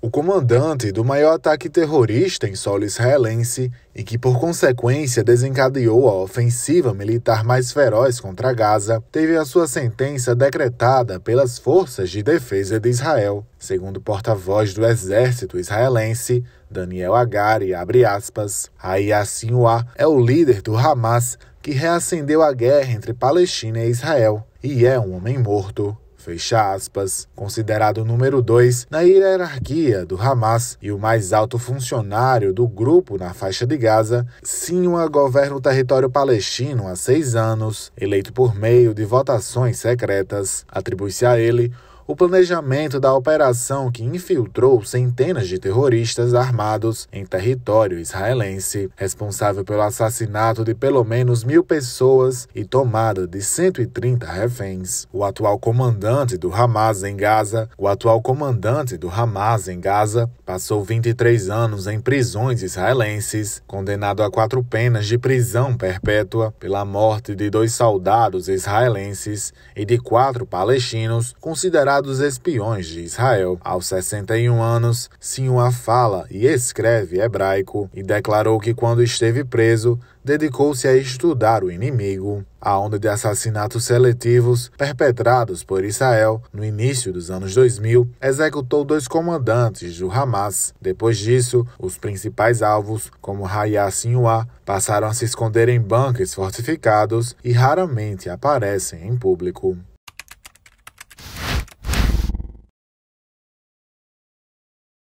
o comandante do maior ataque terrorista em solo israelense e que, por consequência, desencadeou a ofensiva militar mais feroz contra Gaza, teve a sua sentença decretada pelas Forças de Defesa de Israel. Segundo o porta-voz do exército israelense, Daniel Agari, abre aspas, Aya Sinwar é o líder do Hamas que reacendeu a guerra entre Palestina e Israel e é um homem morto fecha aspas, considerado o número 2 na hierarquia do Hamas e o mais alto funcionário do grupo na faixa de Gaza, Sinwa governa o território palestino há seis anos, eleito por meio de votações secretas. Atribui-se a ele o planejamento da operação que infiltrou centenas de terroristas armados em território israelense, responsável pelo assassinato de pelo menos mil pessoas e tomada de 130 reféns. O atual comandante do Hamas em Gaza, o atual comandante do Hamas em Gaza, passou 23 anos em prisões israelenses, condenado a quatro penas de prisão perpétua pela morte de dois soldados israelenses e de quatro palestinos considerados soldados espiões de Israel. Aos 61 anos, Sinua fala e escreve hebraico e declarou que quando esteve preso, dedicou-se a estudar o inimigo. A onda de assassinatos seletivos perpetrados por Israel no início dos anos 2000 executou dois comandantes do Hamas. Depois disso, os principais alvos, como Hayá sinua, passaram a se esconder em bunkers fortificados e raramente aparecem em público.